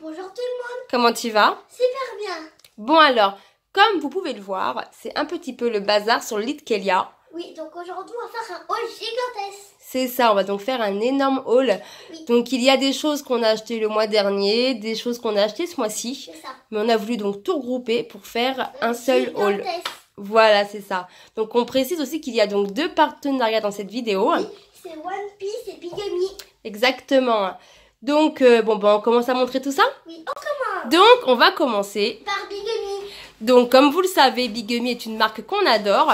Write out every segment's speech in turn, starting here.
Bonjour tout le monde Comment tu vas Super bien Bon alors, comme vous pouvez le voir, c'est un petit peu le bazar sur le lit de Kélia. Oui, donc aujourd'hui on va faire un haul gigantesque C'est ça, on va donc faire un énorme haul. Donc il y a des choses qu'on a achetées le mois dernier, des choses qu'on a achetées ce mois-ci. C'est ça. Mais on a voulu donc tout regrouper pour faire un, seul haul. Voilà, c'est ça. Donc on précise aussi qu'il y a donc deux partenariats dans cette vidéo. c'est One Piece et Big Exactement. Donc, euh, bon, ben on commence à montrer tout ça Oui, on commence Donc, on va commencer... Par Bigumi Donc, comme vous le savez, Bigumi est une marque qu'on adore.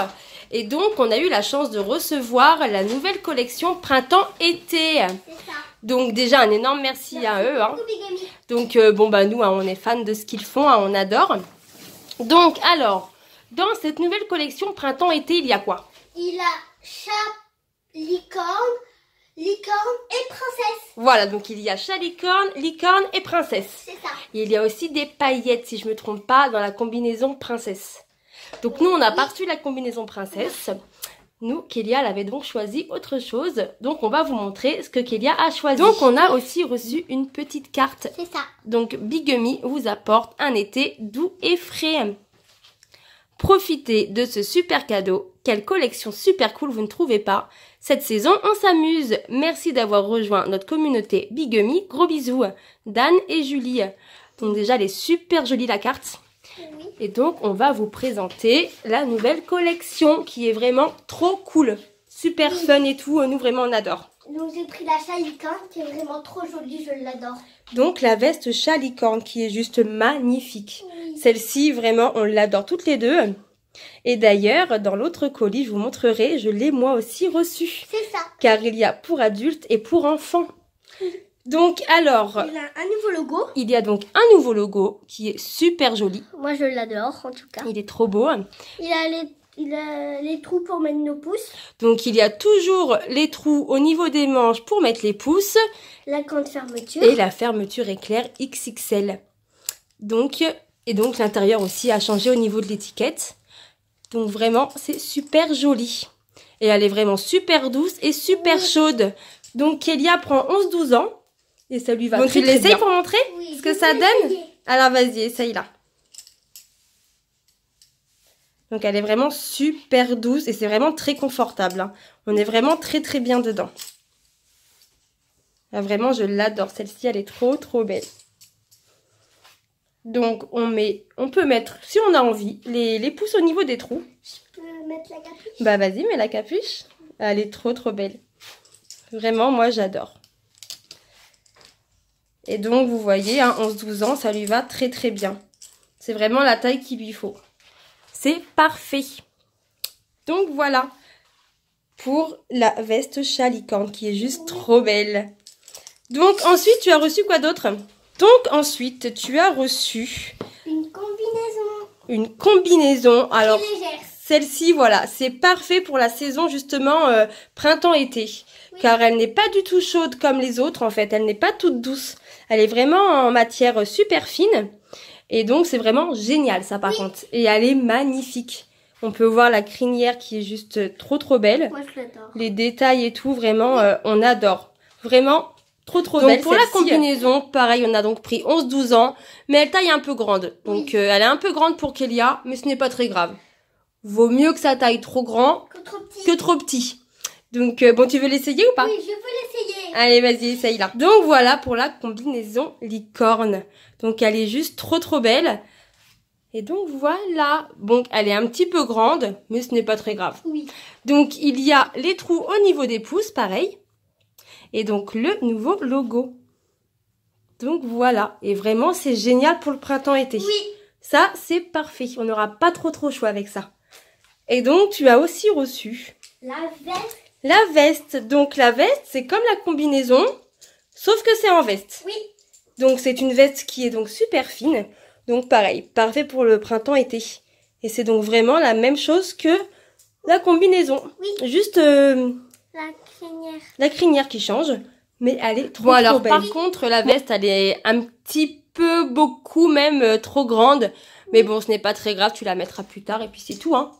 Et donc, on a eu la chance de recevoir la nouvelle collection Printemps-Été. C'est ça. Donc, déjà, un énorme merci, à eux. Hein. Donc, euh, bon, bah, nous, hein, on est fans de ce qu'ils font, hein, on adore. Donc, alors, dans cette nouvelle collection Printemps-Été, il y a quoi Il a chat, licorne, licorne et princesse. Voilà, donc il y a chat licorne, et princesse. C'est ça. il y a aussi des paillettes, si je ne me trompe pas, dans la combinaison princesse. Donc nous, on n'a pas reçu la combinaison princesse. Nous, Kélia, elle avait donc choisi autre chose. Donc, on va vous montrer ce que Kélia a choisi. Donc, on a aussi reçu une petite carte. C'est ça. Donc, Bigummy vous apporte un été doux et frais. Profitez de ce super cadeau. Quelle collection super cool vous ne trouvez pas Cette saison, on s'amuse. Merci d'avoir rejoint notre communauté Bigummy. Gros bisous. Dan et Julie. Donc déjà, elle est super jolie la carte. Et donc, on va vous présenter la nouvelle collection qui est vraiment trop cool. Super fun et tout. Nous, vraiment, on adore. Donc j'ai pris la chalicorne qui est vraiment trop jolie, je l'adore. Donc la veste chalicorne qui est juste magnifique. Celle-ci vraiment on l'adore toutes les deux. Et d'ailleurs, dans l'autre colis, je vous montrerai, je l'ai moi aussi reçu. C'est ça. Car il y a pour adultes et pour enfants. Donc alors, il y a un nouveau logo. Il y a donc un nouveau logo qui est super joli. Moi je l'adore en tout cas. Il est trop beau. Hein. Il a les il a les trous pour mettre nos pouces. Donc il y a toujours les trous au niveau des manches pour mettre les pouces. La grande fermeture. Et la fermeture éclair XXL. Donc, et donc l'intérieur aussi a changé au niveau de l'étiquette. Donc vraiment, c'est super joli. Et elle est vraiment super douce et super chaude. Donc Kélia prend 11-12 ans. Et ça lui va Donc tu l'essayes pour montrer ce que ça donne Alors vas-y, essaye là. Donc elle est vraiment super douce et c'est vraiment très confortable. Hein. On est vraiment très très bien dedans. Ah, vraiment, je l'adore. Celle-ci, elle est trop trop belle. Donc on met, on peut mettre, si on a envie, les, pouces au niveau des trous. Je peux mettre la capuche Bah vas-y, mets la capuche. Ah, elle est trop trop belle. Vraiment, moi j'adore. Et donc vous voyez, 11-12 hein, ans, ça lui va très très bien. C'est vraiment la taille qu'il lui faut. C'est parfait. Donc voilà pour la veste chalicante qui est juste trop belle. Donc ensuite, tu as reçu quoi d'autre Donc ensuite, tu as reçu... Une combinaison. Une combinaison. Alors, celle-ci, voilà, c'est parfait pour la saison justement euh, printemps-été. Car elle n'est pas du tout chaude comme les autres en fait. Elle n'est pas toute douce. Elle est vraiment en matière super fine. Et donc, c'est vraiment génial, ça, par contre. Et elle est magnifique. On peut voir la crinière qui est juste euh, trop, trop belle. Les détails et tout, vraiment, euh, on adore. Vraiment, trop, trop donc, pour la combinaison, pareil, on a donc pris 11-12 ans, mais elle taille un peu grande. Donc, euh, elle est un peu grande pour Kélia, mais ce n'est pas très grave. Vaut mieux que ça taille trop grand Que trop petit. Donc, euh, bon, tu veux l'essayer ou pas Oui, je veux l'essayer. Allez, vas-y, essaye la Donc, voilà pour la combinaison licorne. Donc, elle est juste trop, trop belle. Et donc, voilà. Bon, elle est un petit peu grande, mais ce n'est pas très grave. Oui. Donc, il y a les trous au niveau des pouces, pareil. Et donc, le nouveau logo. Donc, voilà. Et vraiment, c'est génial pour le printemps-été. Oui. Ça, c'est parfait. On n'aura pas trop, trop choix avec ça. Et donc, tu as aussi reçu... La veste la veste. Donc la veste, c'est comme la combinaison, sauf que c'est en veste. Oui. Donc c'est une veste qui est donc super fine. Donc pareil, parfait pour le printemps-été. Et c'est donc vraiment la même chose que la combinaison. Oui. Juste euh, la crinière. La crinière qui change, mais elle est trop, bon, alors, Par contre, la veste, elle est un petit peu beaucoup même euh, trop grande. Mais bon, ce n'est pas très grave, tu la mettras plus tard et puis c'est tout hein.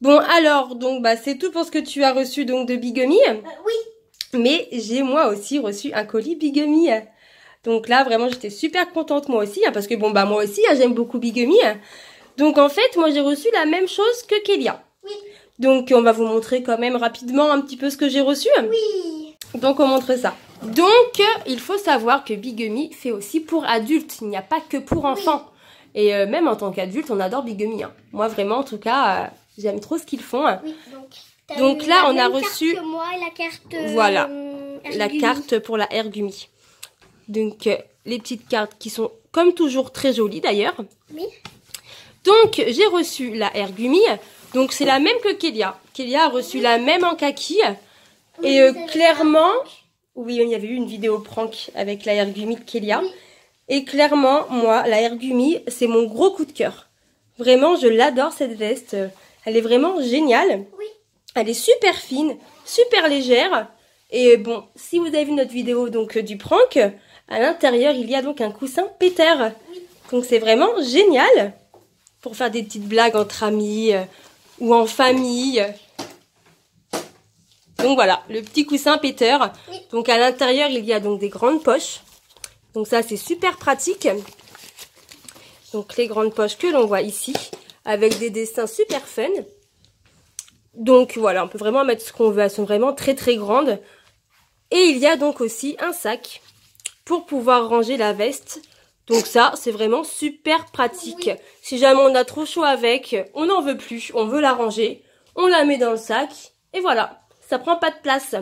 Bon, alors, donc, bah, c'est tout pour ce que tu as reçu, donc, de Bigummy. Euh, oui. Mais j'ai, moi aussi, reçu un colis Bigummy. Donc là, vraiment, j'étais super contente, moi aussi, hein, parce que, bon, bah, moi aussi, hein, j'aime beaucoup Bigummy. Hein. Donc, en fait, moi, j'ai reçu la même chose que Kélia. Oui. Donc, on va vous montrer quand même rapidement un petit peu ce que j'ai reçu. Oui. Donc, on montre ça. Donc, il faut savoir que Bigummy fait aussi pour adultes. Il n'y a pas que pour enfants. Et euh, même en tant qu'adulte, on adore Bigummy. Moi, vraiment, en tout cas... Euh, J'aime trop ce qu'ils font. donc, là, on a reçu. la carte. Euh, voilà. la carte pour la Ergumi. Donc, euh, les petites cartes qui sont, comme toujours, très jolies d'ailleurs. Oui. Donc, j'ai reçu la Ergumi. Donc, c'est la même que Kélia. Kélia a reçu la même en kaki. et euh, clairement, oui, il y avait eu une vidéo prank avec la Ergumi de Kélia. Et clairement, moi, la Ergumi, c'est mon gros coup de cœur. Vraiment, je l'adore cette veste. Elle est vraiment géniale. Oui. Elle est super fine, super légère. Et bon, si vous avez vu notre vidéo donc euh, du prank, à l'intérieur, il y a donc un coussin péter. Oui. Donc c'est vraiment génial pour faire des petites blagues entre amis euh, ou en famille. Donc voilà, le petit coussin péter. Donc à l'intérieur, il y a donc des grandes poches. Donc ça, c'est super pratique. Donc les grandes poches que l'on voit ici avec des dessins super fun. Donc voilà, on peut vraiment mettre ce qu'on veut. Elles sont vraiment très très grandes. Et il y a donc aussi un sac pour pouvoir ranger la veste. Donc ça, c'est vraiment super pratique. Si jamais on a trop chaud avec, on n'en veut plus, on veut la ranger, on la met dans le sac et voilà, ça prend pas de place.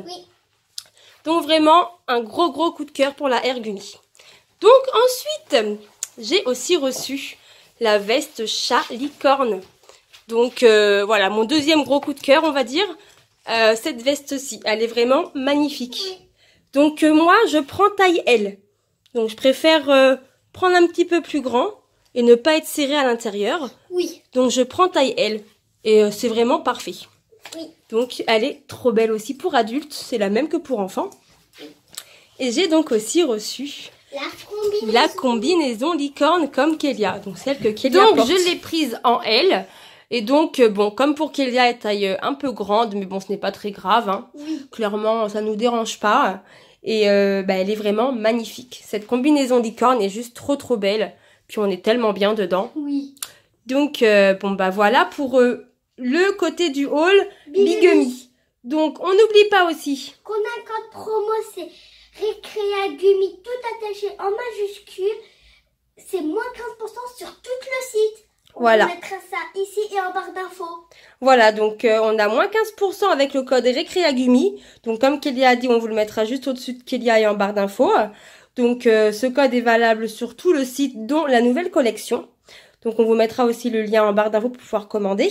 Donc vraiment, un gros gros coup de cœur pour la Erguni. Donc ensuite, j'ai aussi reçu la veste chat licorne. Donc euh, voilà, mon deuxième gros coup de cœur, on va dire, euh, cette veste-ci. Elle est vraiment magnifique. Donc euh, moi, je prends taille L. Donc je préfère prendre un petit peu plus grand et ne pas être serré à l'intérieur. Oui. Donc je prends taille L. Et c'est vraiment parfait. Oui. Donc elle est trop belle aussi pour adultes. C'est la même que pour enfants. Et j'ai donc aussi reçu la combinaison. licorne comme Kélia. Donc celle que Kélia Donc je l'ai prise en L. Et donc, euh, bon, comme pour Kélia est taille euh, un peu grande, mais bon, ce n'est pas très grave. Hein. Clairement, ça ne nous dérange pas. Et euh, bah, elle est vraiment magnifique. Cette combinaison licorne est juste trop trop belle. Puis on est tellement bien dedans. Oui. Donc, bon, bah voilà pour le côté du hall, Bigumi, Donc, on n'oublie pas aussi. Qu'on a un code promo, c'est Récréagumi tout attaché en majuscule. C'est moins 15% sur tout le site. On mettra ça ici et en barre d'infos. Voilà, donc euh, on a moins 15% avec le code Récréagumi. Donc comme Kélia a dit, on vous le mettra juste au-dessus de Kélia et en barre d'infos. Donc euh, ce code est valable sur tout le site, dont la nouvelle collection. Donc on vous mettra aussi le lien en barre d'infos pour pouvoir commander.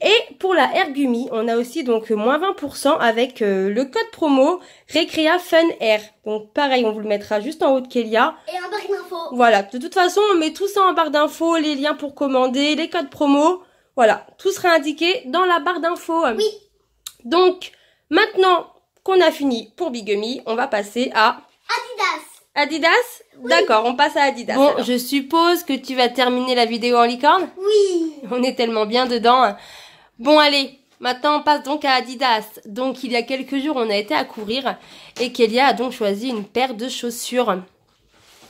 Et pour la Ergumi, on a aussi donc moins 20% avec euh, le code promo Recrea Fun Air. Donc pareil, on vous le mettra juste en haut de Kélia. Et en barre d'infos. Voilà, de toute façon, on met tout ça en barre d'infos, les liens pour commander, les codes promo. Voilà, tout sera indiqué dans la barre d'infos. Oui. Donc, maintenant qu'on a fini pour Bigumi, on va passer à Adidas. Adidas D'accord, on passe à Adidas. Bon, je suppose que tu vas terminer la vidéo en licorne Oui. On est tellement bien dedans. Hein. Bon, allez, maintenant on passe donc à Adidas. Donc, il y a quelques jours, on a été à courir et Kélia a donc choisi une paire de chaussures.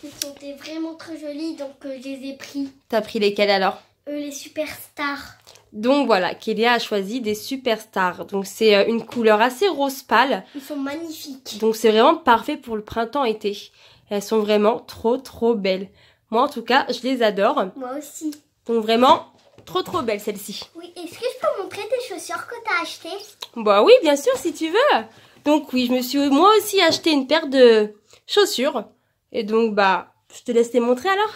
Ils sont vraiment très jolies, donc euh, je les ai pris. T'as pris lesquelles alors euh, Les superstars. Donc voilà, Kélia a choisi des superstars. Donc c'est euh, une couleur assez rose pâle. Ils sont magnifiques. Donc c'est vraiment parfait pour le printemps-été. Elles sont vraiment trop trop belles. Moi en tout cas, je les adore. Moi aussi. Donc vraiment trop trop belles celles-ci. Oui, est-ce que je peux montrer tes chaussures que t'as achetées Bah oui, bien sûr si tu veux. Donc oui, je me suis moi aussi acheté une paire de chaussures. Et donc bah, je te laisse les montrer alors.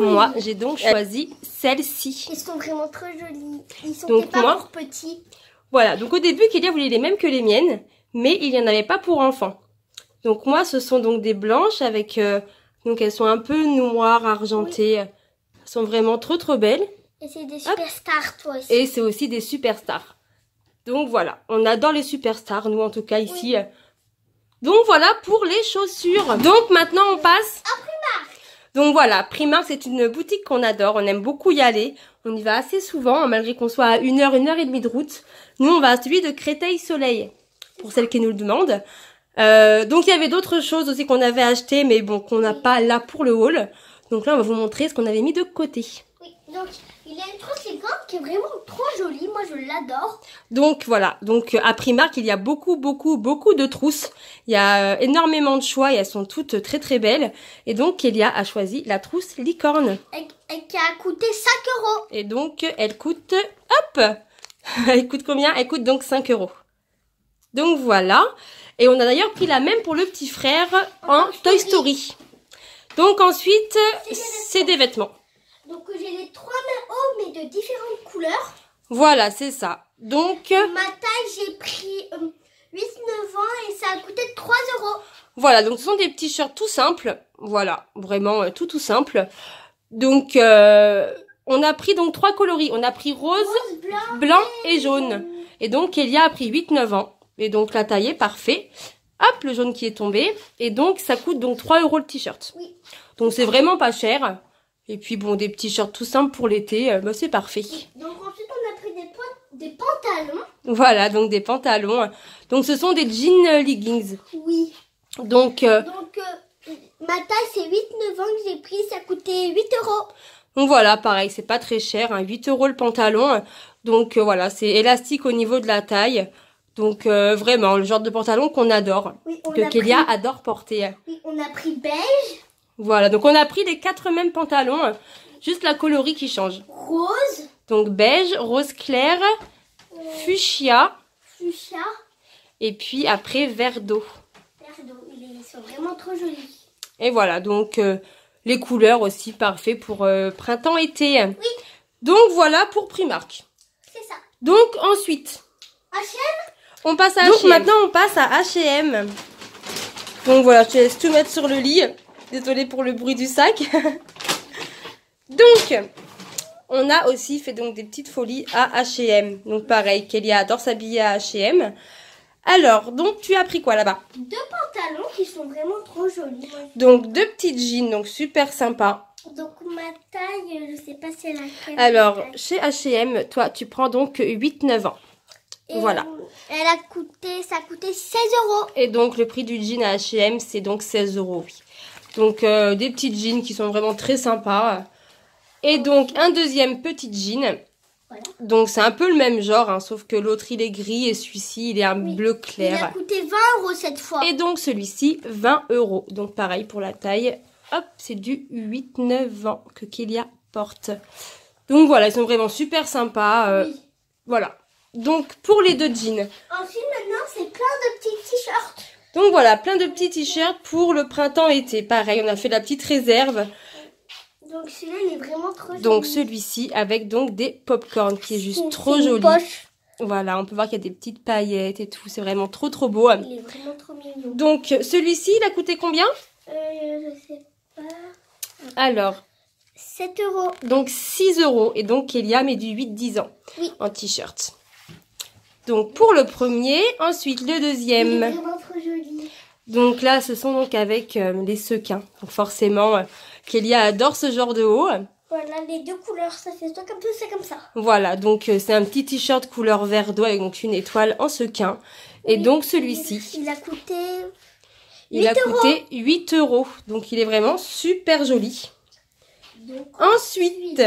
Moi, j'ai donc euh. choisi celles-ci. Elles sont vraiment trop jolies. Ils sont pas pour petits. Voilà, donc au début, Kélia voulait les mêmes que les miennes, mais il n'y en avait pas pour enfants. Donc moi, ce sont donc des blanches avec... Euh, donc elles sont un peu noires, argentées. Elles sont vraiment trop trop belles. Et c'est des superstars toi aussi. Et c'est aussi des superstars. Donc voilà, on adore les superstars, nous en tout cas ici. Donc voilà pour les chaussures. Donc maintenant on passe... À Primark Donc voilà, Primark c'est une boutique qu'on adore, on aime beaucoup y aller. On y va assez souvent, hein, malgré qu'on soit à une heure, une heure et demie de route. Nous on va à celui de Créteil Soleil, pour celles qui nous le demandent. Euh, donc il y avait d'autres choses aussi qu'on avait achetées, mais bon, qu'on n'a pas là pour le haul. Donc là, on va vous montrer ce qu'on avait mis de côté. Oui, donc il y a une trousse licorne qui est vraiment trop jolie. Moi, je l'adore. Donc voilà, donc euh, à Primark, il y a beaucoup, beaucoup, beaucoup de trousses. Il y a euh, énormément de choix et elles sont toutes très, très belles. Et donc, Elia a choisi la trousse licorne. Et, qui a coûté 5 euros. Et donc, elle coûte... Hop Elle coûte combien Elle coûte donc 5 euros. Donc voilà. Et on a d'ailleurs pris la même pour le petit frère en ah, Toy Story. Donc ensuite, c'est des vêtements. Donc j'ai les trois mains hauts, mais de différentes couleurs. Voilà, c'est ça. Donc... Euh, Ma taille, j'ai pris 8-9 euh, ans et ça a coûté 3 euros. Voilà, donc ce sont des petits shirts tout simples. Voilà, vraiment euh, tout tout simple. Donc, on a pris donc trois coloris. On a pris rose, blanc, et, jaune. jaune. Et donc, Elia a pris 8-9 ans. Et donc la taille est parfaite Hop, le jaune qui est tombé. Et donc, ça coûte donc 3 euros le t-shirt. Oui. Donc, c'est vraiment pas cher. Et puis, bon, des petits shirts tout simples pour l'été, euh, bah, c'est parfait. Donc, ensuite, on a pris des, pantalons. Voilà, donc des pantalons. Donc, ce sont des jeans euh, leggings. Oui. Donc, euh, donc ma taille, c'est 8 ans que j'ai pris. Ça coûtait 8 euros. Donc, voilà, pareil, c'est pas très cher. 8 hein. euros le pantalon. Donc, voilà, c'est élastique au niveau de la taille. Donc euh, vraiment, le genre de pantalon qu'on adore, que Kélia adore porter. Oui, on a pris beige. Voilà, donc on a pris les quatre mêmes pantalons, juste la colorie qui change. Rose. Donc beige, rose clair, euh, fuchsia. Fuchsia. Et puis après vert d'eau. Vert d'eau, ils sont vraiment trop jolis. Et voilà, donc euh, les couleurs aussi parfait pour printemps-été. Oui. Donc voilà pour Primark. C'est ça. Donc ensuite. H&M on passe à Donc maintenant, on passe à H&M. Donc voilà, tu te tout mettre sur le lit. Désolée pour le bruit du sac. donc, on a aussi fait donc des petites folies à H&M. Donc pareil, Kelly adore s'habiller à H&M. Alors, donc tu as pris quoi là-bas Deux pantalons qui sont vraiment trop jolis. Donc deux petites jeans, donc super sympa. Donc ma taille, je sais pas si elle a Alors, chez H&M, toi tu prends donc 8-9 ans voilà. Elle a coûté, ça a coûté 16 euros. Et donc le prix du jean à H&M, c'est donc 16 euros, Donc euh, des petites jeans qui sont vraiment très sympas. Et donc un deuxième petit jean. Donc c'est un peu le même genre, hein, sauf que l'autre il est gris et celui-ci il est un bleu clair. Il a coûté 20 euros cette fois. Et donc celui-ci 20 euros. Donc pareil pour la taille. Hop, c'est du 8-9 ans que Kélia porte. Donc voilà, ils sont vraiment super sympas. Euh, voilà. Donc pour les deux jeans. Ensuite maintenant c'est plein de petits t-shirts. Donc voilà, plein de petits t-shirts pour le printemps-été. Pareil, on a fait la petite réserve. Donc celui-là, il est vraiment trop joli. Donc celui-ci avec donc des pop-corn qui est juste trop est joli. Poche. Voilà, on peut voir qu'il y a des petites paillettes et tout. C'est vraiment trop trop beau. Il est vraiment trop mignon. Donc celui-ci, il a coûté combien euh, Je sais pas. Alors. 7 euros. Donc 6 euros. Et donc Kélia met du 8-10 ans en t-shirt. Donc pour le premier, ensuite le deuxième. joli. Donc là, ce sont donc avec euh, les sequins. Donc forcément, euh, Kélia adore ce genre de haut. Voilà, les deux couleurs, ça fait soit comme ça, c'est comme ça. Voilà, donc euh, c'est un petit t-shirt couleur vert et avec donc une étoile en sequin. Et donc celui-ci. Il, a coûté... Il 8 a euros. coûté 8 euros. Donc il est vraiment super joli. Ensuite...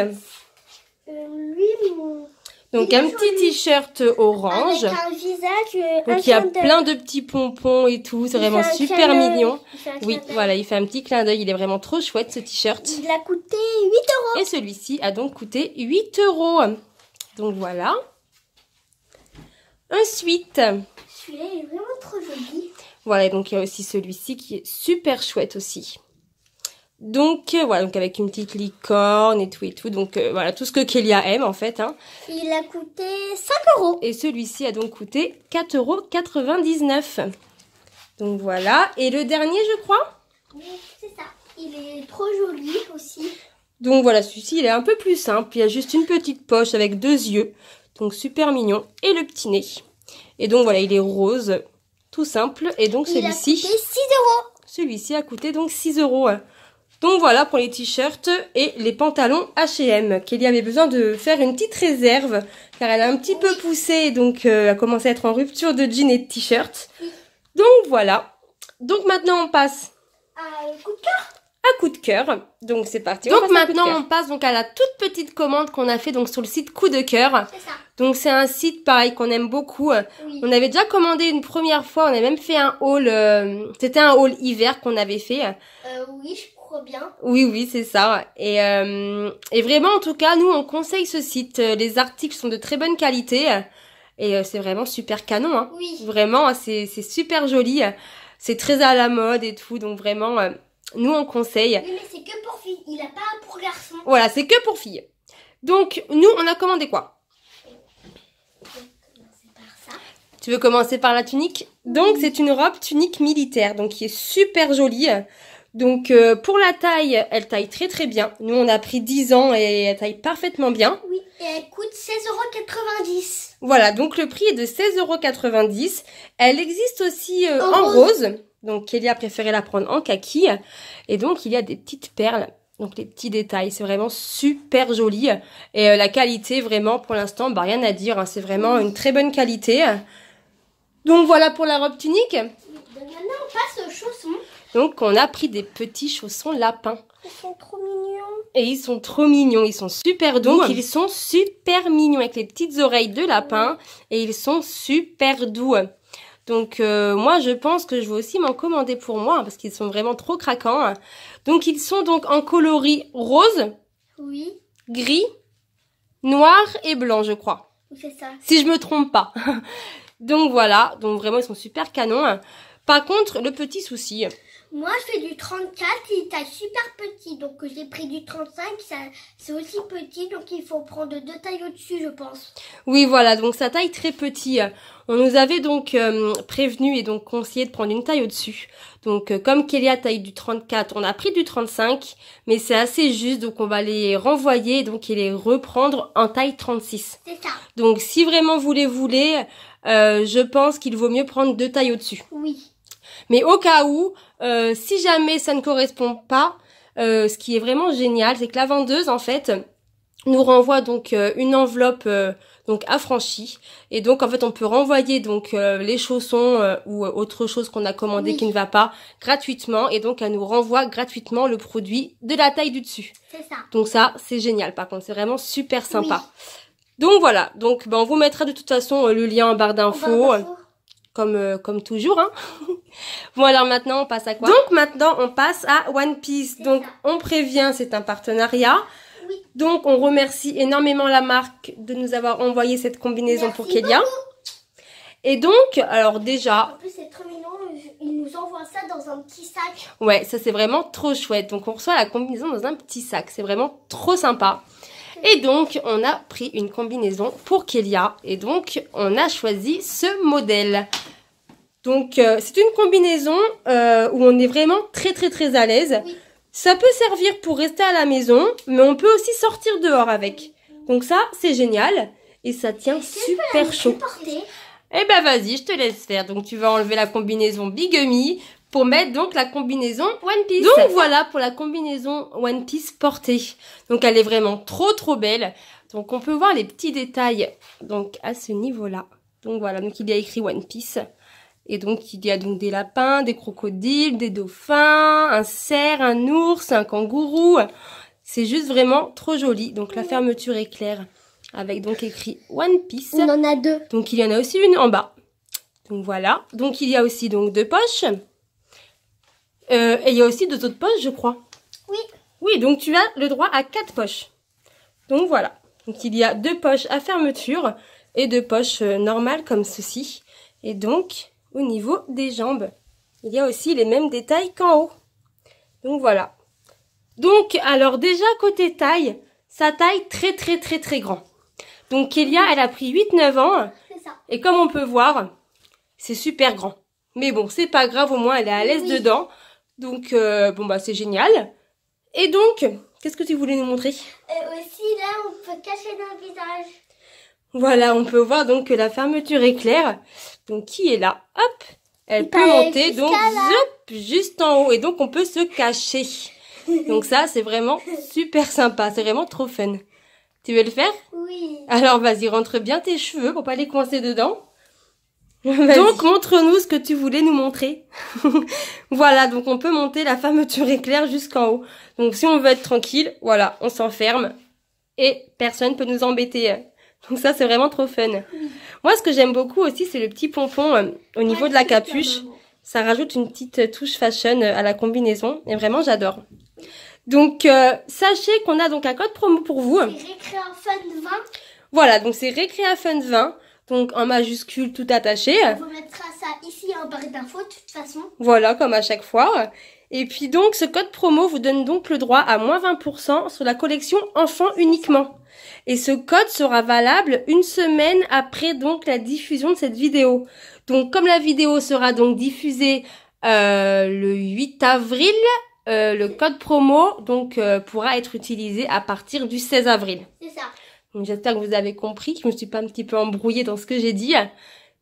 lui, mon euh, donc un petit t-shirt orange. un visage. Donc il y a plein de petits pompons et tout. C'est vraiment super mignon. Oui, voilà, il fait un petit clin d'œil. Il est vraiment trop chouette ce t-shirt. Il a coûté 8 euros. Et celui-ci a donc coûté 8 euros. Donc voilà. Ensuite. Celui-là est vraiment trop joli. Voilà, donc il y a aussi celui-ci qui est super chouette aussi. Donc euh, voilà, donc avec une petite licorne et tout et tout. Donc euh, voilà, tout ce que Kélia aime en fait. Hein. Il a coûté 5 euros. Et celui-ci a donc coûté 4,99 euros. Donc voilà. Et le dernier, je crois c'est ça. Il est trop joli aussi. Donc voilà, celui-ci, il est un peu plus simple. Il y a juste une petite poche avec deux yeux. Donc super mignon. Et le petit nez. Et donc voilà, il est rose. Tout simple. Et donc celui-ci... Il a coûté 6 euros. Celui-ci a coûté donc 6 euros. Donc voilà pour les t-shirts et les pantalons H&M. Kelly avait besoin de faire une petite réserve car elle a un petit peu poussé donc elle euh, a commencé à être en rupture de jeans et de t-shirts. Donc voilà. Donc maintenant on passe à coup de cœur. À coup de cœur. Donc c'est parti. Donc maintenant on passe donc à la toute petite commande qu'on a fait donc sur le site coup de cœur. C'est ça. Donc c'est un site pareil qu'on aime beaucoup. On avait déjà commandé une première fois, on a même fait un haul. Euh, c'était un haul hiver qu'on avait fait. Euh, oui, bien. Oui, oui, c'est ça. Euh, et, vraiment, en tout cas, nous, on conseille ce site. Euh, les articles sont de très bonne qualité. Et euh, c'est vraiment super canon. Hein. Oui. Vraiment, c'est super joli. C'est très à la mode et tout. Donc vraiment, nous, on conseille. mais c'est que pour filles. Il pas pour garçon. Voilà, c'est que pour filles. Donc, nous, on a commandé quoi Tu veux commencer par la tunique Donc, c'est une robe tunique militaire, donc qui est super jolie. Donc euh, pour la taille, elle taille très très bien. Nous on a pris 10 ans et elle taille parfaitement bien. Oui, et elle coûte 16,90€. Voilà, donc le prix est de 16,90€. Elle existe aussi euh, en, rose. Donc Kelly a préféré la prendre en kaki. Et donc il y a des petites perles. Donc les petits détails, c'est vraiment super joli. Et euh, la qualité, vraiment, pour l'instant, bah, rien à dire. Hein. c'est vraiment une très bonne qualité. Donc voilà pour la robe tunique. Maintenant, on passe aux donc, on a pris des petits chaussons lapins. Ils sont trop mignons. Et ils sont trop mignons, ils sont super doux. ils sont super mignons avec les petites oreilles de lapin. Et ils sont super doux. Donc euh, moi je pense que je vais aussi m'en commander pour moi hein, parce qu'ils sont vraiment trop craquants. Hein. Donc ils sont donc en coloris rose, oui, gris, noir et blanc je crois. C'est ça. Si je me trompe pas. donc voilà, donc vraiment ils sont super canons. Hein. Par contre, le petit souci, moi, je fais du 34, il taille super petit. Donc, j'ai pris du 35, c'est aussi petit. Donc, il faut prendre deux tailles au-dessus, je pense. Oui, voilà, donc sa taille très petit. On nous avait donc euh, prévenu et donc conseillé de prendre une taille au-dessus. Donc, euh, comme Kélia taille du 34, on a pris du 35, mais c'est assez juste. Donc, on va les renvoyer donc, et les reprendre en taille 36. C'est ça. Donc, si vraiment vous les voulez, euh, je pense qu'il vaut mieux prendre deux tailles au-dessus. Oui. Mais au cas où, euh, si jamais ça ne correspond pas, euh, ce qui est vraiment génial, c'est que la vendeuse, en fait, nous renvoie donc euh, une enveloppe donc affranchie et donc en fait on peut renvoyer donc les chaussons ou autre chose qu'on a commandé qui ne va pas gratuitement et donc elle nous renvoie gratuitement le produit de la taille du dessus. C'est ça. Donc ça c'est génial par contre, c'est vraiment super sympa. Donc voilà, donc ben, on vous mettra de toute façon le lien en barre d'infos comme, euh, comme toujours. Hein. bon alors maintenant on passe à quoi Donc maintenant on passe à One Piece. Donc on prévient, c'est un partenariat. Donc on remercie énormément la marque de nous avoir envoyé cette combinaison pour Kélia. Et donc, alors déjà... En c'est trop mignon, ils nous envoient ça dans un petit sac. Ouais, ça c'est vraiment trop chouette. Donc on reçoit la combinaison dans un petit sac. C'est vraiment trop sympa. Et donc, on a pris une combinaison pour Kélia. Et donc, on a choisi ce modèle. Donc, euh, c'est une combinaison euh, où on est vraiment très, très, très à l'aise. Ça peut servir pour rester à la maison, mais on peut aussi sortir dehors avec. Donc ça, c'est génial. Et ça tient super chaud. Eh ben vas-y, je te laisse faire. Donc tu vas enlever la combinaison Bigummy pour mettre donc la combinaison One Piece. Donc voilà pour la combinaison One Piece portée. Donc elle est vraiment trop trop belle. Donc on peut voir les petits détails donc à ce niveau-là. Donc voilà, donc il y a écrit One Piece. Et donc il y a donc des lapins, des crocodiles, des dauphins, un cerf, un ours, un kangourou. C'est juste vraiment trop joli. Donc la fermeture est claire avec donc écrit One Piece. On en a deux. Donc il y en a aussi une en bas. Donc voilà. Donc il y a aussi donc deux poches. Euh, et il y a aussi deux autres poches, je crois. Oui. Oui, donc tu as le droit à quatre poches. Donc voilà. Donc il y a deux poches à fermeture et deux poches euh, normales comme ceci. Et donc, au niveau des jambes, il y a aussi les mêmes détails qu'en haut. Donc voilà. Donc, alors déjà côté taille, sa taille très très très très grand. Donc Kélia, elle a pris 8-9 ans. Ça. Et comme on peut voir, c'est super grand. Mais bon, c'est pas grave, au moins elle est à l'aise dedans. Donc, euh, bon, bah, c'est génial. Et donc, qu'est-ce que tu voulais nous montrer euh, Aussi, là, on peut cacher nos visages. Voilà, on peut voir donc que la fermeture est claire donc qui est là, hop, elle peut monter donc zup, juste en haut et donc on peut se cacher. donc ça, c'est vraiment super sympa, c'est vraiment trop fun. Tu veux le faire Oui. Alors vas-y, rentre bien tes cheveux pour pas les coincer dedans donc montre-nous ce que tu voulais nous montrer. voilà, donc on peut monter la fermeture éclair jusqu'en haut. Donc si on veut être tranquille, voilà, on s'enferme et personne peut nous embêter. Donc ça c'est vraiment trop fun. Moi ce que j'aime beaucoup aussi c'est le petit pompon euh, au niveau de la capuche. Ça rajoute une petite touche fashion euh, à la combinaison et vraiment j'adore. Donc euh, sachez qu'on a donc un code promo pour vous. Fun 20. Voilà, donc c'est Récréa Fun 20 donc en majuscule tout attaché. On vous mettra ça ici en barre d'infos de toute façon. Voilà, comme à chaque fois. Et puis donc, ce code promo vous donne donc le droit à moins 20% sur la collection enfant uniquement. Et ce code sera valable une semaine après donc la diffusion de cette vidéo. Donc comme la vidéo sera donc diffusée euh, le 8 avril, euh, le code promo donc euh, pourra être utilisé à partir du 16 avril. C'est ça. J'espère que vous avez compris, que je me suis pas un petit peu embrouillée dans ce que j'ai dit.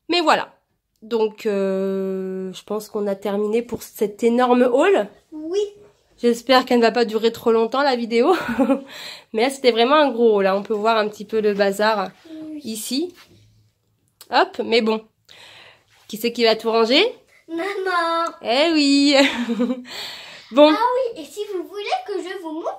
Mais voilà. Donc, euh, je pense qu'on a terminé pour cette énorme haul. Oui. J'espère qu'elle ne va pas durer trop longtemps, la vidéo. Mais c'était vraiment un gros haul. Là, hein. on peut voir un petit peu le bazar ici. Hop, mais bon. Qui c'est qui va tout ranger Maman Eh oui Bon. Ah oui, et si vous voulez que je vous montre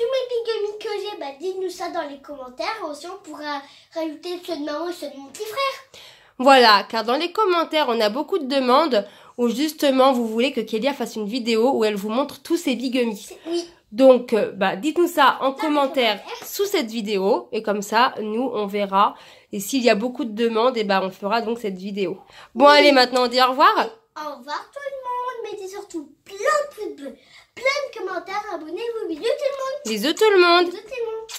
tous mes pigamines que j'ai, bah, dites-nous ça dans les commentaires. Aussi, on pourra rajouter ceux de maman et ceux de mon petit frère. Voilà, car dans les commentaires, on a beaucoup de demandes où justement vous voulez que Kélia fasse une vidéo où elle vous montre tous ses bigomies. Oui. Donc, euh, bah, dites-nous ça en commentaire sous cette vidéo. Et comme ça, nous, on verra. Et s'il y a beaucoup de demandes, et eh bah, on fera donc cette vidéo. Bon, allez, maintenant, on dit au revoir. Au revoir tout le monde, mettez surtout plein de plein de commentaires. Abonnez-vous. Bisous tout le monde. Bisous tout le monde. Bisous tout le monde.